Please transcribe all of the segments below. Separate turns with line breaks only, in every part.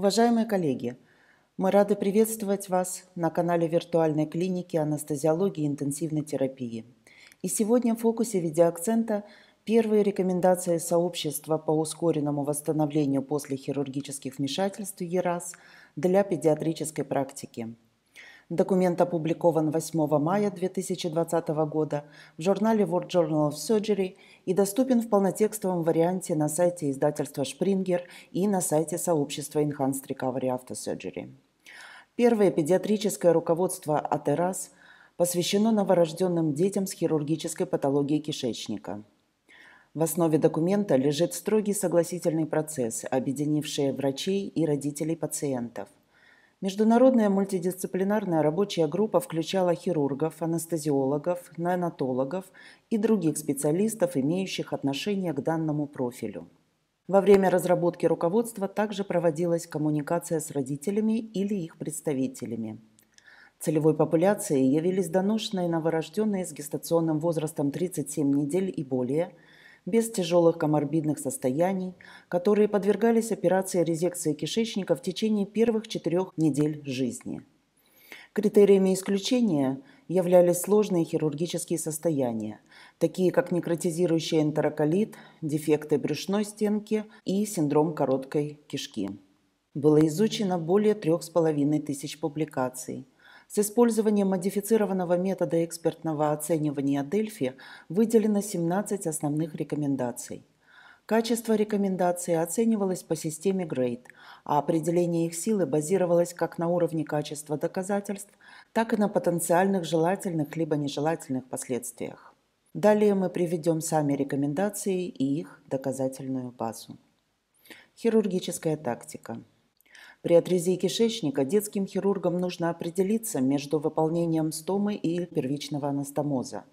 Уважаемые коллеги, мы рады приветствовать вас на канале виртуальной клиники анестезиологии и интенсивной терапии. И сегодня в фокусе в первые рекомендации сообщества по ускоренному восстановлению после хирургических вмешательств ЕРАС для педиатрической практики – Документ опубликован 8 мая 2020 года в журнале World Journal of Surgery и доступен в полнотекстовом варианте на сайте издательства Springer и на сайте сообщества Enhanced Recovery After Surgery. Первое педиатрическое руководство АТЕРАС посвящено новорожденным детям с хирургической патологией кишечника. В основе документа лежит строгий согласительный процесс, объединивший врачей и родителей пациентов – Международная мультидисциплинарная рабочая группа включала хирургов, анестезиологов, неонатологов и других специалистов, имеющих отношение к данному профилю. Во время разработки руководства также проводилась коммуникация с родителями или их представителями. Целевой популяцией явились доношенные новорожденные с гестационным возрастом 37 недель и более – без тяжелых коморбидных состояний, которые подвергались операции резекции кишечника в течение первых четырех недель жизни. Критериями исключения являлись сложные хирургические состояния, такие как некротизирующий энтероколит, дефекты брюшной стенки и синдром короткой кишки. Было изучено более трех с половиной тысяч публикаций. С использованием модифицированного метода экспертного оценивания Дельфи выделено 17 основных рекомендаций. Качество рекомендаций оценивалось по системе Грейд, а определение их силы базировалось как на уровне качества доказательств, так и на потенциальных желательных либо нежелательных последствиях. Далее мы приведем сами рекомендации и их доказательную базу. Хирургическая тактика. При атрезии кишечника детским хирургам нужно определиться между выполнением стомы и первичного анастомоза.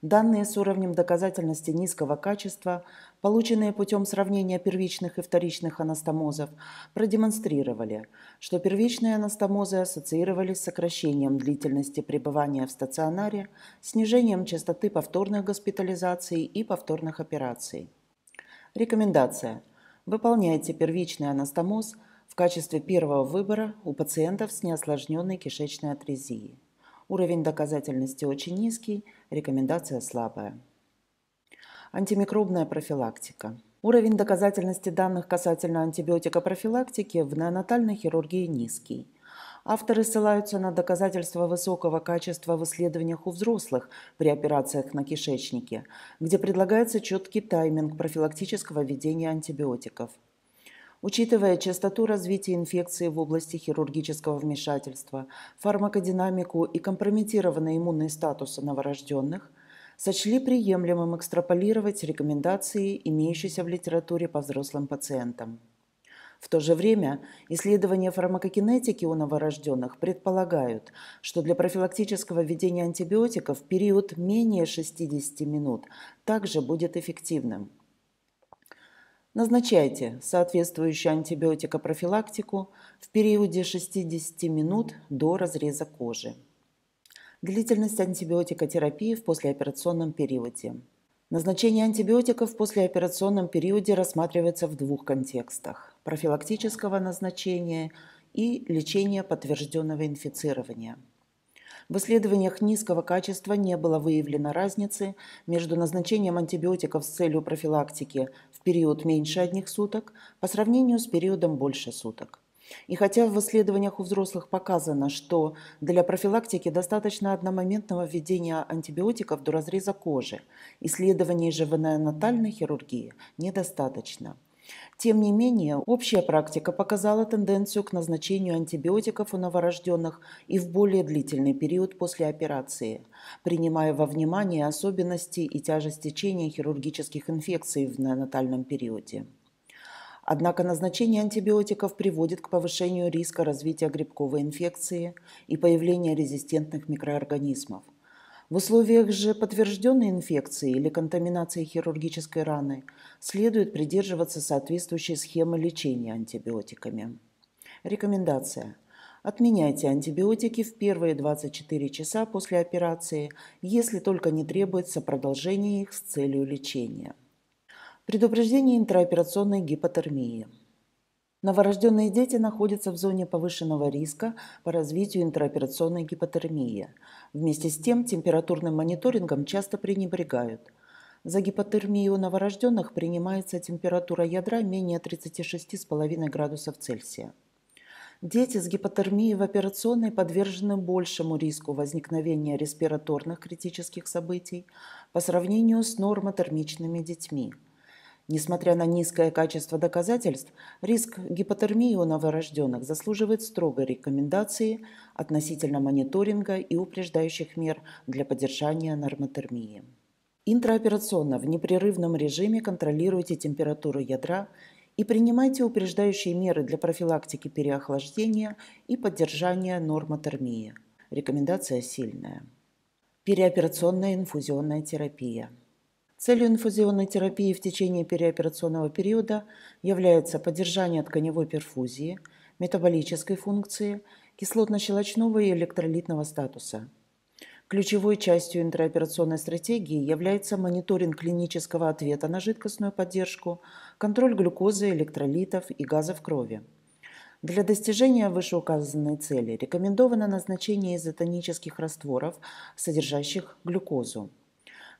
Данные с уровнем доказательности низкого качества, полученные путем сравнения первичных и вторичных анастомозов, продемонстрировали, что первичные анастомозы ассоциировались с сокращением длительности пребывания в стационаре, снижением частоты повторных госпитализаций и повторных операций. Рекомендация. Выполняйте первичный анастомоз – в качестве первого выбора у пациентов с неосложненной кишечной атрезией. Уровень доказательности очень низкий, рекомендация слабая. Антимикробная профилактика. Уровень доказательности данных касательно антибиотикопрофилактики в неонатальной хирургии низкий. Авторы ссылаются на доказательства высокого качества в исследованиях у взрослых при операциях на кишечнике, где предлагается четкий тайминг профилактического введения антибиотиков – Учитывая частоту развития инфекции в области хирургического вмешательства, фармакодинамику и компрометированный иммунный статус новорожденных, сочли приемлемым экстраполировать рекомендации, имеющиеся в литературе по взрослым пациентам. В то же время исследования фармакокинетики у новорожденных предполагают, что для профилактического введения антибиотиков период менее 60 минут также будет эффективным – Назначайте соответствующую антибиотикопрофилактику в периоде 60 минут до разреза кожи. Длительность антибиотикотерапии в послеоперационном периоде. Назначение антибиотиков в послеоперационном периоде рассматривается в двух контекстах – профилактического назначения и лечения подтвержденного инфицирования – в исследованиях низкого качества не было выявлено разницы между назначением антибиотиков с целью профилактики в период меньше одних суток по сравнению с периодом больше суток. И хотя в исследованиях у взрослых показано, что для профилактики достаточно одномоментного введения антибиотиков до разреза кожи, исследований же в неонатальной хирургии недостаточно – тем не менее, общая практика показала тенденцию к назначению антибиотиков у новорожденных и в более длительный период после операции, принимая во внимание особенности и тяжесть течения хирургических инфекций в неонатальном периоде. Однако назначение антибиотиков приводит к повышению риска развития грибковой инфекции и появления резистентных микроорганизмов, в условиях же подтвержденной инфекции или контаминации хирургической раны следует придерживаться соответствующей схемы лечения антибиотиками. Рекомендация. Отменяйте антибиотики в первые 24 часа после операции, если только не требуется продолжение их с целью лечения. Предупреждение интраоперационной гипотермии. Новорожденные дети находятся в зоне повышенного риска по развитию интероперационной гипотермии. Вместе с тем температурным мониторингом часто пренебрегают. За гипотермию новорожденных принимается температура ядра менее 36,5 градусов Цельсия. Дети с гипотермией в операционной подвержены большему риску возникновения респираторных критических событий по сравнению с нормотермичными детьми – Несмотря на низкое качество доказательств, риск гипотермии у новорожденных заслуживает строгой рекомендации относительно мониторинга и упреждающих мер для поддержания нормотермии. Интраоперационно в непрерывном режиме контролируйте температуру ядра и принимайте упреждающие меры для профилактики переохлаждения и поддержания нормотермии. Рекомендация сильная. Переоперационная инфузионная терапия – Целью инфузионной терапии в течение переоперационного периода является поддержание тканевой перфузии, метаболической функции, кислотно-щелочного и электролитного статуса. Ключевой частью интраоперационной стратегии является мониторинг клинического ответа на жидкостную поддержку, контроль глюкозы, электролитов и газов крови. Для достижения вышеуказанной цели рекомендовано назначение изотонических растворов, содержащих глюкозу.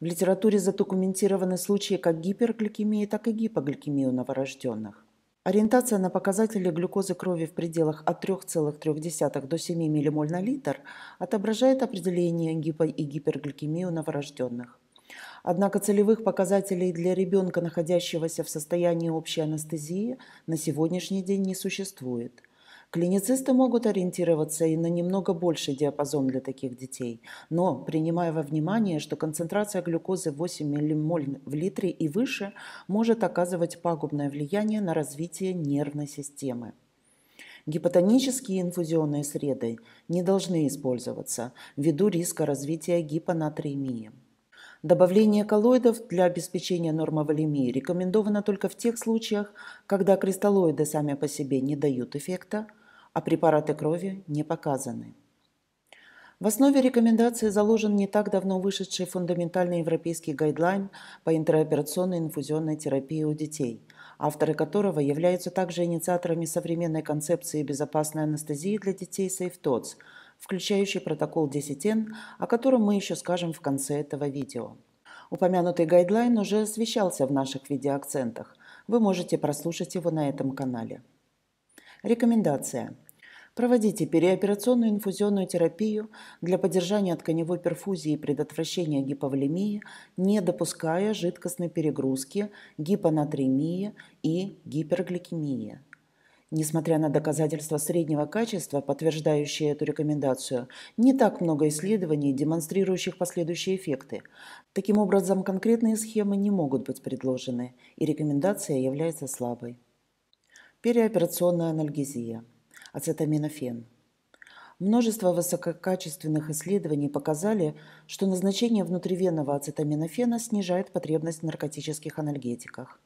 В литературе задокументированы случаи как гипергликемии, так и гипогликемии у новорожденных. Ориентация на показатели глюкозы крови в пределах от 3,3 до 7 ммоль на литр отображает определение гипо- и гипергликемии у новорожденных. Однако целевых показателей для ребенка, находящегося в состоянии общей анестезии, на сегодняшний день не существует – Клиницисты могут ориентироваться и на немного больший диапазон для таких детей, но, принимая во внимание, что концентрация глюкозы 8 ммоль в литре и выше может оказывать пагубное влияние на развитие нервной системы. Гипотонические инфузионные среды не должны использоваться ввиду риска развития гипонатриемии. Добавление коллоидов для обеспечения нормоволемии рекомендовано только в тех случаях, когда кристаллоиды сами по себе не дают эффекта, а препараты крови не показаны. В основе рекомендации заложен не так давно вышедший фундаментальный европейский гайдлайн по интероперационной инфузионной терапии у детей, авторы которого являются также инициаторами современной концепции безопасной анестезии для детей SafeTots, включающий протокол 10N, о котором мы еще скажем в конце этого видео. Упомянутый гайдлайн уже освещался в наших видеоакцентах. Вы можете прослушать его на этом канале. Рекомендация – Проводите переоперационную инфузионную терапию для поддержания тканевой перфузии и предотвращения гиповолемии, не допуская жидкостной перегрузки, гипонатриемии и гипергликемии. Несмотря на доказательства среднего качества, подтверждающие эту рекомендацию, не так много исследований, демонстрирующих последующие эффекты. Таким образом, конкретные схемы не могут быть предложены, и рекомендация является слабой. Переоперационная анальгезия – ацетаминофен. Множество высококачественных исследований показали, что назначение внутривенного ацетаминофена снижает потребность в наркотических анальгетиках.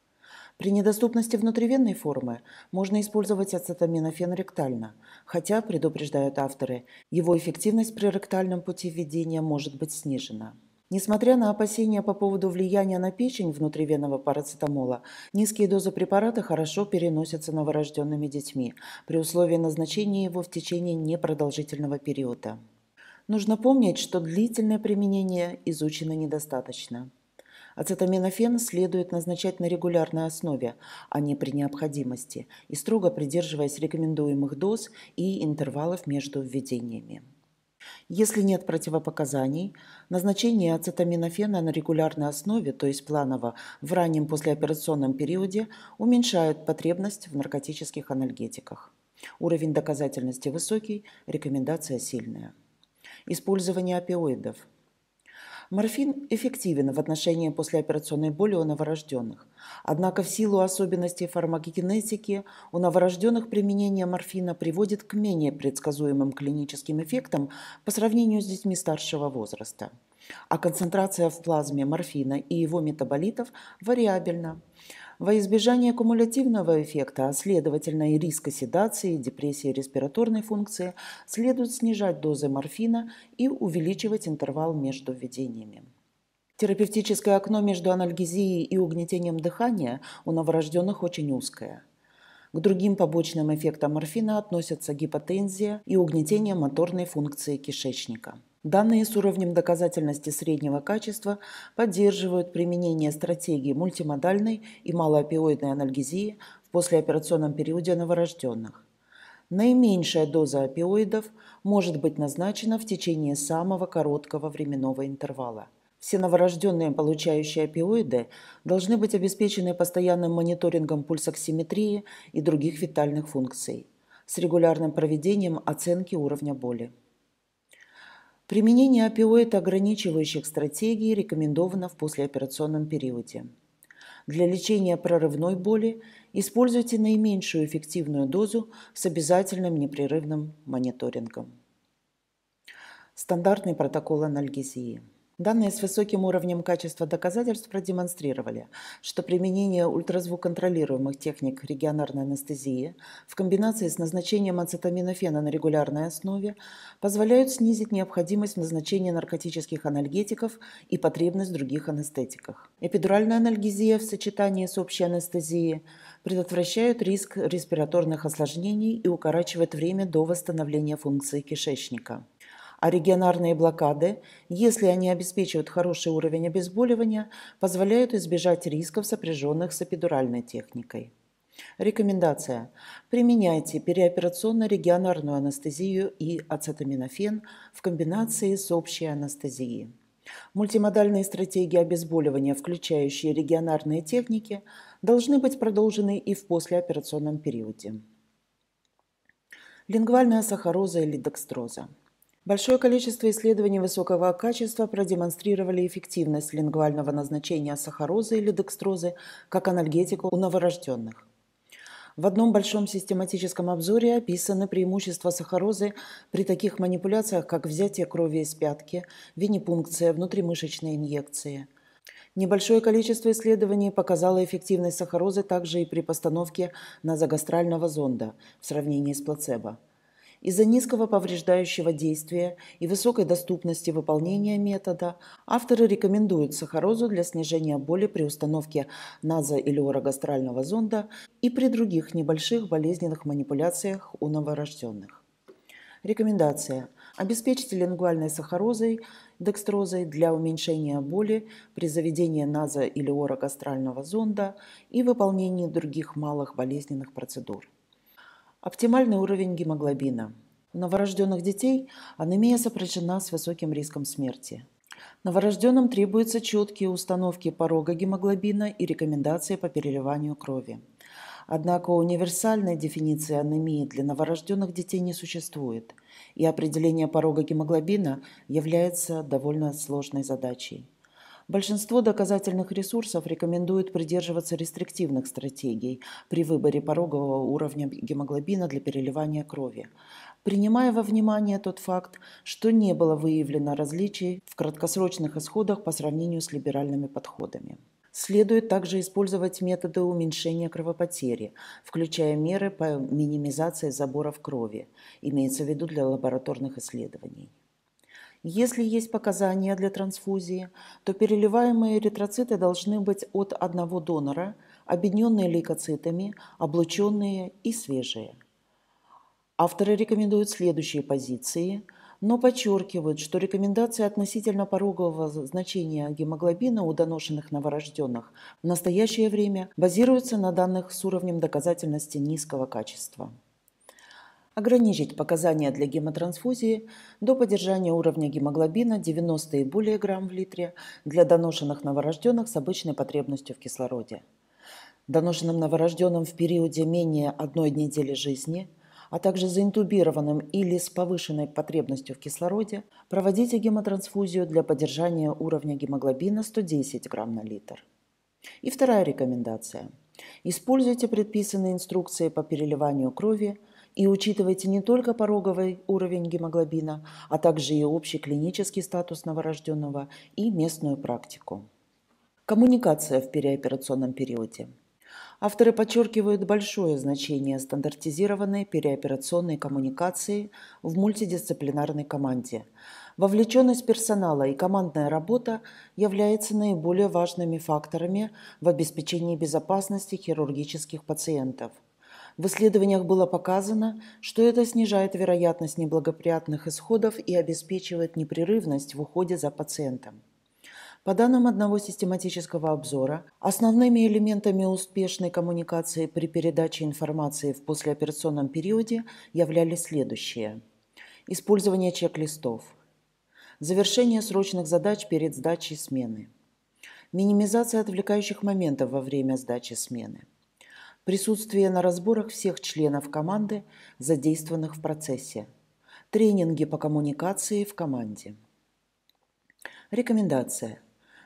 При недоступности внутривенной формы можно использовать ацетаминофен ректально, хотя, предупреждают авторы, его эффективность при ректальном пути введения может быть снижена. Несмотря на опасения по поводу влияния на печень внутривенного парацетамола, низкие дозы препарата хорошо переносятся новорожденными детьми при условии назначения его в течение непродолжительного периода. Нужно помнить, что длительное применение изучено недостаточно. Ацетаминофен следует назначать на регулярной основе, а не при необходимости, и строго придерживаясь рекомендуемых доз и интервалов между введениями. Если нет противопоказаний, назначение ацетаминофена на регулярной основе, то есть планово, в раннем послеоперационном периоде уменьшает потребность в наркотических анальгетиках. Уровень доказательности высокий, рекомендация сильная. Использование опиоидов – Морфин эффективен в отношении послеоперационной боли у новорожденных. Однако в силу особенностей фармакогенетики у новорожденных применение морфина приводит к менее предсказуемым клиническим эффектам по сравнению с детьми старшего возраста. А концентрация в плазме морфина и его метаболитов вариабельна. Во избежание кумулятивного эффекта, а следовательно и риска седации, депрессии респираторной функции, следует снижать дозы морфина и увеличивать интервал между введениями. Терапевтическое окно между анальгезией и угнетением дыхания у новорожденных очень узкое. К другим побочным эффектам морфина относятся гипотензия и угнетение моторной функции кишечника. Данные с уровнем доказательности среднего качества поддерживают применение стратегии мультимодальной и малоопиоидной анальгезии в послеоперационном периоде новорожденных. Наименьшая доза опиоидов может быть назначена в течение самого короткого временного интервала. Все новорожденные, получающие опиоиды, должны быть обеспечены постоянным мониторингом пульсоксиметрии и других витальных функций с регулярным проведением оценки уровня боли. Применение опиоид ограничивающих стратегий рекомендовано в послеоперационном периоде. Для лечения прорывной боли используйте наименьшую эффективную дозу с обязательным непрерывным мониторингом. Стандартный протокол анальгезии. Данные с высоким уровнем качества доказательств продемонстрировали, что применение ультразвуконтролируемых техник регионарной анестезии в комбинации с назначением ацетаминофена на регулярной основе позволяют снизить необходимость в назначении наркотических анальгетиков и потребность в других анестетиках. Эпидуральная анальгезия в сочетании с общей анестезией предотвращает риск респираторных осложнений и укорачивает время до восстановления функции кишечника. А регионарные блокады, если они обеспечивают хороший уровень обезболивания, позволяют избежать рисков, сопряженных с эпидуральной техникой. Рекомендация. Применяйте переоперационно-регионарную анестезию и ацетаминофен в комбинации с общей анестезией. Мультимодальные стратегии обезболивания, включающие регионарные техники, должны быть продолжены и в послеоперационном периоде. Лингвальная сахароза или декстроза. Большое количество исследований высокого качества продемонстрировали эффективность лингвального назначения сахарозы или декстрозы как анальгетика у новорожденных. В одном большом систематическом обзоре описаны преимущества сахарозы при таких манипуляциях, как взятие крови из пятки, венепункция, внутримышечные инъекции. Небольшое количество исследований показало эффективность сахарозы также и при постановке на загастрального зонда в сравнении с плацебо. Из-за низкого повреждающего действия и высокой доступности выполнения метода авторы рекомендуют сахарозу для снижения боли при установке наза или орогастрального зонда и при других небольших болезненных манипуляциях у новорожденных. Рекомендация. Обеспечьте лингвальной сахарозой, декстрозой для уменьшения боли при заведении наза или орогастрального зонда и выполнении других малых болезненных процедур. Оптимальный уровень гемоглобина. У новорожденных детей анемия сопряжена с высоким риском смерти. Новорожденным требуются четкие установки порога гемоглобина и рекомендации по переливанию крови. Однако универсальной дефиниции анемии для новорожденных детей не существует, и определение порога гемоглобина является довольно сложной задачей. Большинство доказательных ресурсов рекомендуют придерживаться рестриктивных стратегий при выборе порогового уровня гемоглобина для переливания крови, принимая во внимание тот факт, что не было выявлено различий в краткосрочных исходах по сравнению с либеральными подходами. Следует также использовать методы уменьшения кровопотери, включая меры по минимизации заборов крови, имеется в виду для лабораторных исследований. Если есть показания для трансфузии, то переливаемые эритроциты должны быть от одного донора, объединенные лейкоцитами, облученные и свежие. Авторы рекомендуют следующие позиции, но подчеркивают, что рекомендации относительно порогового значения гемоглобина у доношенных новорожденных в настоящее время базируются на данных с уровнем доказательности низкого качества ограничить показания для гемотрансфузии до поддержания уровня гемоглобина 90 и более грамм в литре для доношенных новорожденных с обычной потребностью в кислороде. Доношенным новорожденным в периоде менее одной недели жизни – а также заинтубированным или с повышенной потребностью в кислороде, проводите гемотрансфузию для поддержания уровня гемоглобина 110 грамм на литр. И вторая рекомендация. Используйте предписанные инструкции по переливанию крови и учитывайте не только пороговый уровень гемоглобина, а также и общий клинический статус новорожденного и местную практику. Коммуникация в переоперационном периоде. Авторы подчеркивают большое значение стандартизированной переоперационной коммуникации в мультидисциплинарной команде. Вовлеченность персонала и командная работа являются наиболее важными факторами в обеспечении безопасности хирургических пациентов – в исследованиях было показано, что это снижает вероятность неблагоприятных исходов и обеспечивает непрерывность в уходе за пациентом. По данным одного систематического обзора, основными элементами успешной коммуникации при передаче информации в послеоперационном периоде являлись следующие. Использование чек-листов, завершение срочных задач перед сдачей смены, минимизация отвлекающих моментов во время сдачи смены – присутствие на разборах всех членов команды, задействованных в процессе, тренинги по коммуникации в команде. Рекомендация.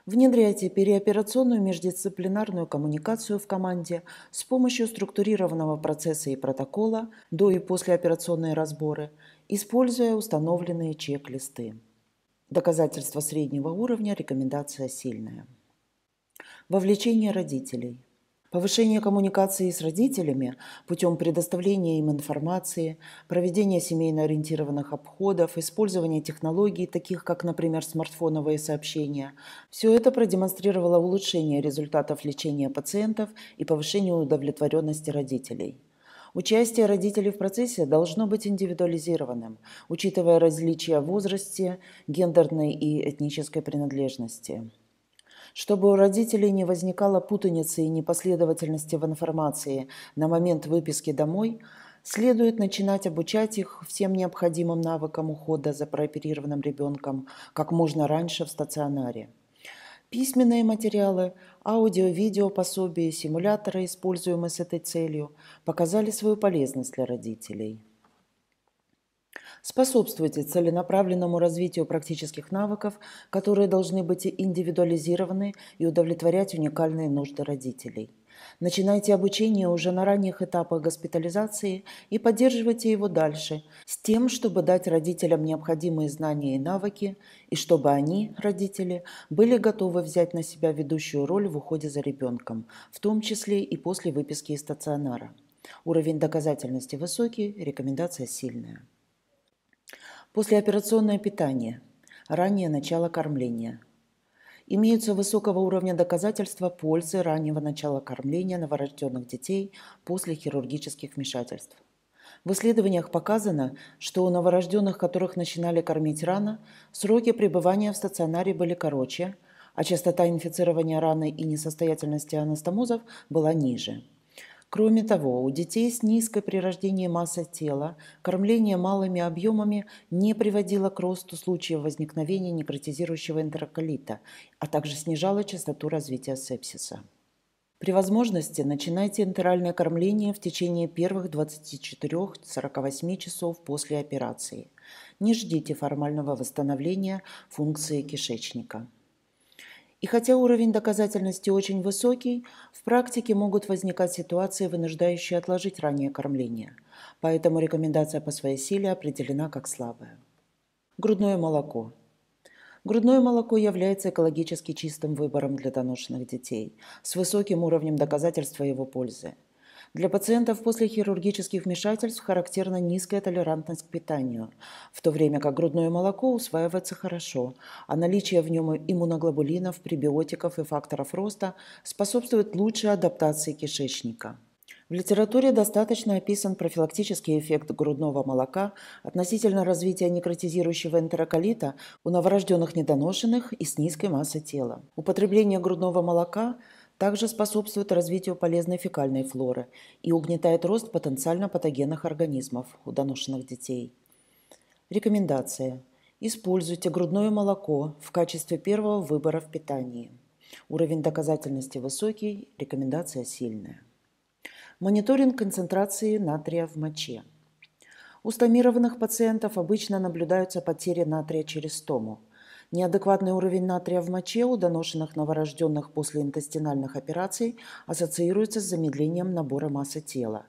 Внедряйте переоперационную междисциплинарную коммуникацию в команде с помощью структурированного процесса и протокола до и после послеоперационные разборы, используя установленные чек-листы. Доказательства среднего уровня, рекомендация сильная. Вовлечение родителей – Повышение коммуникации с родителями путем предоставления им информации, проведения семейно-ориентированных обходов, использование технологий, таких как, например, смартфоновые сообщения, все это продемонстрировало улучшение результатов лечения пациентов и повышение удовлетворенности родителей. Участие родителей в процессе должно быть индивидуализированным, учитывая различия в возрасте, гендерной и этнической принадлежности. Чтобы у родителей не возникало путаницы и непоследовательности в информации на момент выписки домой, следует начинать обучать их всем необходимым навыкам ухода за прооперированным ребенком как можно раньше в стационаре. Письменные материалы, аудио-видео пособия, симуляторы, используемые с этой целью, показали свою полезность для родителей способствуйте целенаправленному развитию практических навыков, которые должны быть индивидуализированы и удовлетворять уникальные нужды родителей. Начинайте обучение уже на ранних этапах госпитализации и поддерживайте его дальше, с тем, чтобы дать родителям необходимые знания и навыки, и чтобы они, родители, были готовы взять на себя ведущую роль в уходе за ребенком, в том числе и после выписки из стационара. Уровень доказательности высокий, рекомендация сильная. Послеоперационное питание, раннее начало кормления. Имеются высокого уровня доказательства пользы раннего начала кормления новорожденных детей после хирургических вмешательств. В исследованиях показано, что у новорожденных, которых начинали кормить рано, сроки пребывания в стационаре были короче, а частота инфицирования раны и несостоятельности анастомозов была ниже. Кроме того, у детей с низкой при рождении массой тела кормление малыми объемами не приводило к росту случаев возникновения некротизирующего энтероколита, а также снижало частоту развития сепсиса. При возможности начинайте энтеральное кормление в течение первых 24-48 часов после операции. Не ждите формального восстановления функции кишечника. И хотя уровень доказательности очень высокий, в практике могут возникать ситуации, вынуждающие отложить ранее кормление. Поэтому рекомендация по своей силе определена как слабая. Грудное молоко. Грудное молоко является экологически чистым выбором для доношенных детей, с высоким уровнем доказательства его пользы – для пациентов после хирургических вмешательств характерна низкая толерантность к питанию, в то время как грудное молоко усваивается хорошо, а наличие в нем иммуноглобулинов, пребиотиков и факторов роста способствует лучшей адаптации кишечника. В литературе достаточно описан профилактический эффект грудного молока относительно развития некротизирующего энтероколита у новорожденных недоношенных и с низкой массой тела. Употребление грудного молока – также способствует развитию полезной фекальной флоры и угнетает рост потенциально патогенных организмов у доношенных детей. Рекомендация. Используйте грудное молоко в качестве первого выбора в питании. Уровень доказательности высокий, рекомендация сильная. Мониторинг концентрации натрия в моче. У стомированных пациентов обычно наблюдаются потери натрия через стому – Неадекватный уровень натрия в моче у доношенных новорожденных после интестинальных операций ассоциируется с замедлением набора массы тела.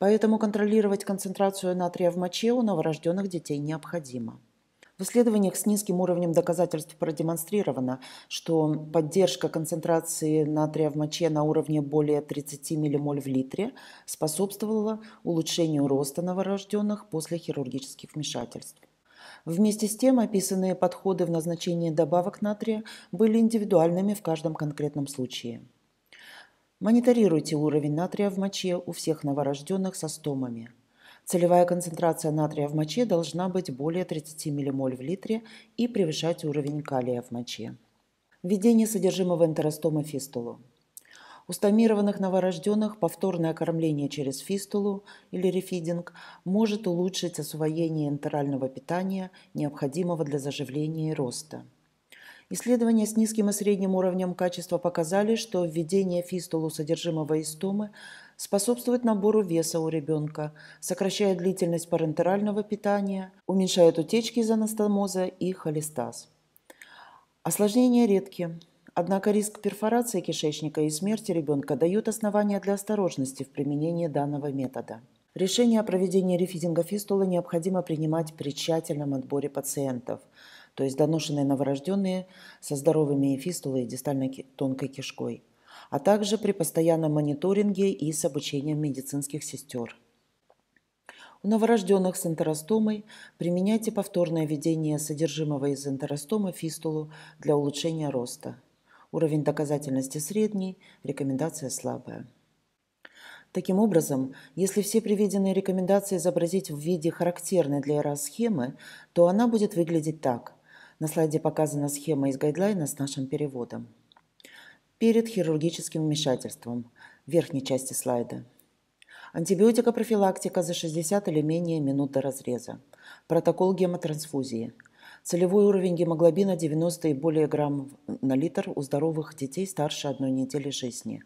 Поэтому контролировать концентрацию натрия в моче у новорожденных детей необходимо. В исследованиях с низким уровнем доказательств продемонстрировано, что поддержка концентрации натрия в моче на уровне более 30 ммоль в литре способствовала улучшению роста новорожденных после хирургических вмешательств. Вместе с тем, описанные подходы в назначении добавок натрия были индивидуальными в каждом конкретном случае. Мониторируйте уровень натрия в моче у всех новорожденных со стомами. Целевая концентрация натрия в моче должна быть более 30 ммоль в литре и превышать уровень калия в моче. Введение содержимого энтеростома фистулу. У стомированных новорожденных повторное кормление через фистулу или рефидинг может улучшить освоение энтерального питания, необходимого для заживления и роста. Исследования с низким и средним уровнем качества показали, что введение фистулу содержимого истомы способствует набору веса у ребенка, сокращает длительность парентерального питания, уменьшает утечки из анастомоза и холестаз. Осложнения редки. Однако риск перфорации кишечника и смерти ребенка дают основания для осторожности в применении данного метода. Решение о проведении рефидинга фистулы необходимо принимать при тщательном отборе пациентов, то есть доношенные новорожденные со здоровыми фистулой и дистальной тонкой кишкой, а также при постоянном мониторинге и с обучением медицинских сестер. У новорожденных с энтеростомой применяйте повторное введение содержимого из энтеростомы фистулу для улучшения роста. Уровень доказательности средний, рекомендация слабая. Таким образом, если все приведенные рекомендации изобразить в виде характерной для ИРА схемы, то она будет выглядеть так. На слайде показана схема из гайдлайна с нашим переводом. Перед хирургическим вмешательством в верхней части слайда. Антибиотико-профилактика за 60 или менее минут до разреза. Протокол гемотрансфузии – Целевой уровень гемоглобина 90 и более граммов на литр у здоровых детей старше одной недели жизни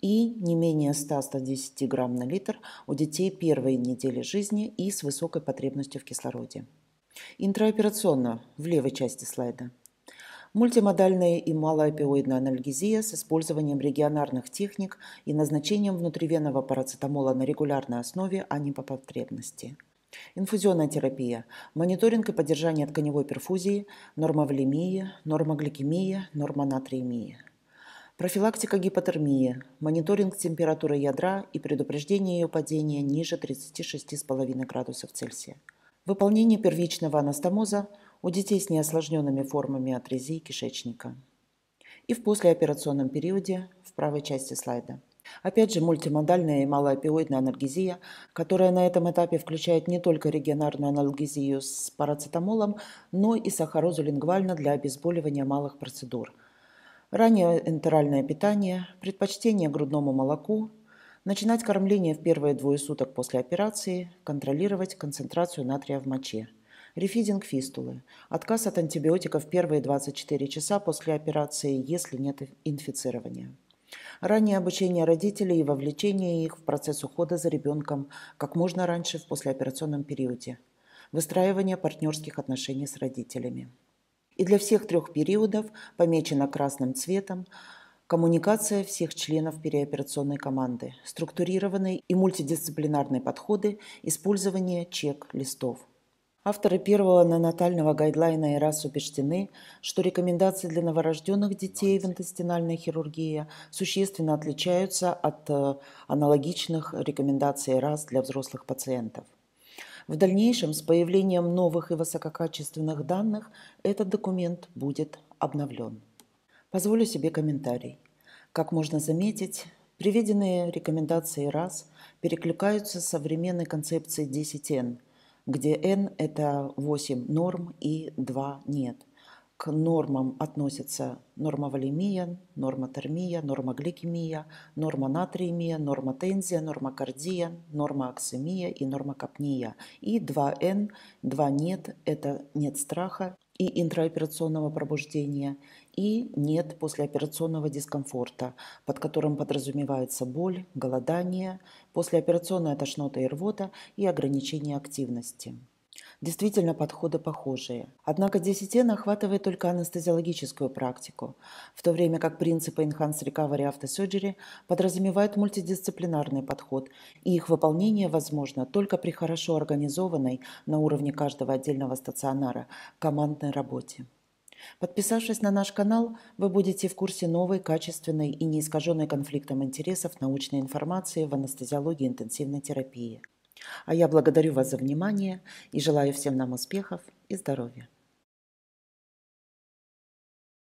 и не менее 100-110 грамм на литр у детей первой недели жизни и с высокой потребностью в кислороде. Интраоперационно, в левой части слайда. Мультимодальная и малоопиоидная анальгезия с использованием регионарных техник и назначением внутривенного парацетамола на регулярной основе, а не по потребности – Инфузионная терапия. Мониторинг и поддержание тканевой перфузии, нормовлемия, нормогликемия, нормонатриемия, Профилактика гипотермии, мониторинг температуры ядра и предупреждение ее падения ниже 36,5 градусов Цельсия. Выполнение первичного анастомоза у детей с неосложненными формами атрезии кишечника. И в послеоперационном периоде в правой части слайда – Опять же, мультимодальная и малоопиоидная анальгезия, которая на этом этапе включает не только регионарную анальгезию с парацетамолом, но и сахарозу лингвально для обезболивания малых процедур. Ранее энтеральное питание, предпочтение грудному молоку, начинать кормление в первые двое суток после операции, контролировать концентрацию натрия в моче. Рефидинг фистулы. Отказ от антибиотиков первые 24 часа после операции, если нет инфицирования. Раннее обучение родителей и вовлечение их в процесс ухода за ребенком как можно раньше в послеоперационном периоде. Выстраивание партнерских отношений с родителями. И для всех трех периодов помечено красным цветом коммуникация всех членов переоперационной команды, структурированные и мультидисциплинарные подходы, использование чек-листов. Авторы первого нанатального гайдлайна ИРАС раз убеждены, что рекомендации для новорожденных детей в интестинальной хирургии существенно отличаются от э, аналогичных рекомендаций ИРАС для взрослых пациентов. В дальнейшем с появлением новых и высококачественных данных этот документ будет обновлен. Позволю себе комментарий. Как можно заметить, приведенные рекомендации раз перекликаются с современной концепцией 10N – где n – это 8 норм и 2 нет. К нормам относятся нормоволемия, нормотермия, нормогликемия, нормонатриемия, нормотензия, нормокардия, нормоаксемия и нормокопния. И 2n, 2 нет – это нет страха и интраоперационного пробуждения, и нет послеоперационного дискомфорта, под которым подразумевается боль, голодание, послеоперационная тошнота и рвота и ограничение активности. Действительно, подходы похожие. Однако 10 охватывает только анестезиологическую практику, в то время как принципы Enhanced Recovery Autosurgery подразумевают мультидисциплинарный подход, и их выполнение возможно только при хорошо организованной на уровне каждого отдельного стационара командной работе. Подписавшись на наш канал, вы будете в курсе новой, качественной и неискаженной конфликтом интересов научной информации в анестезиологии интенсивной терапии. А я благодарю вас за внимание и желаю всем нам успехов и здоровья.